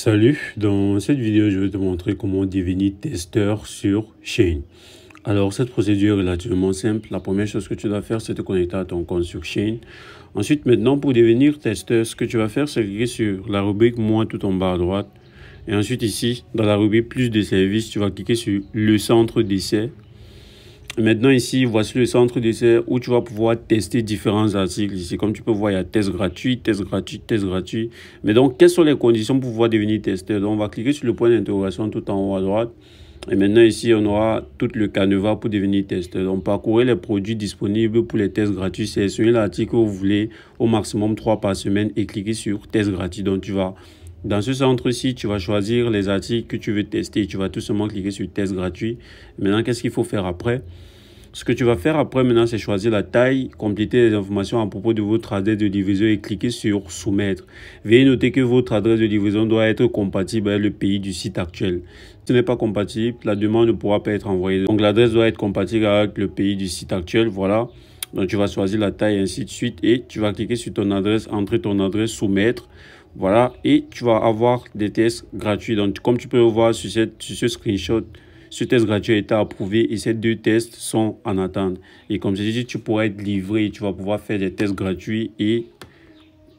Salut, dans cette vidéo je vais te montrer comment devenir testeur sur Chain. Alors cette procédure est relativement simple, la première chose que tu dois faire c'est te connecter à ton compte sur Chain. Ensuite maintenant pour devenir testeur, ce que tu vas faire c'est cliquer sur la rubrique moins tout en bas à droite. Et ensuite ici, dans la rubrique plus de services, tu vas cliquer sur le centre d'essai Maintenant ici, voici le centre d'essai où tu vas pouvoir tester différents articles. Ici, comme tu peux voir, il y a test gratuit, test gratuit, test gratuit. Mais donc, quelles sont les conditions pour pouvoir devenir testeur Donc, on va cliquer sur le point d'interrogation tout en haut à droite. Et maintenant ici, on aura tout le canevas pour devenir testeur. Donc, parcourir les produits disponibles pour les tests gratuits. Sélectionnez l'article que vous voulez au maximum 3 par semaine et cliquez sur test gratuit. Donc, tu vas dans ce centre-ci, tu vas choisir les articles que tu veux tester. Tu vas tout simplement cliquer sur test gratuit. Maintenant, qu'est-ce qu'il faut faire après Ce que tu vas faire après maintenant, c'est choisir la taille, compléter les informations à propos de votre adresse de division et cliquer sur soumettre. Veuillez noter que votre adresse de division doit être compatible avec le pays du site actuel. Si ce n'est pas compatible, la demande ne pourra pas être envoyée. Donc l'adresse doit être compatible avec le pays du site actuel. Voilà. Donc tu vas choisir la taille ainsi de suite et tu vas cliquer sur ton adresse, entrer ton adresse, soumettre. Voilà, et tu vas avoir des tests gratuits. Donc comme tu peux le voir sur, cette, ce screenshot, ce test gratuit a été approuvé et ces deux tests sont en attente. Et comme je dit, tu pourras être livré, tu vas pouvoir faire des tests gratuits et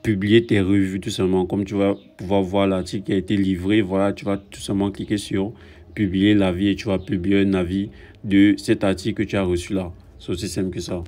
publier tes revues tout simplement. Comme tu vas pouvoir voir l'article qui a été livré, voilà, tu vas tout simplement cliquer sur publier l'avis et tu vas publier un avis de cet article que tu as reçu là. C'est aussi simple que ça.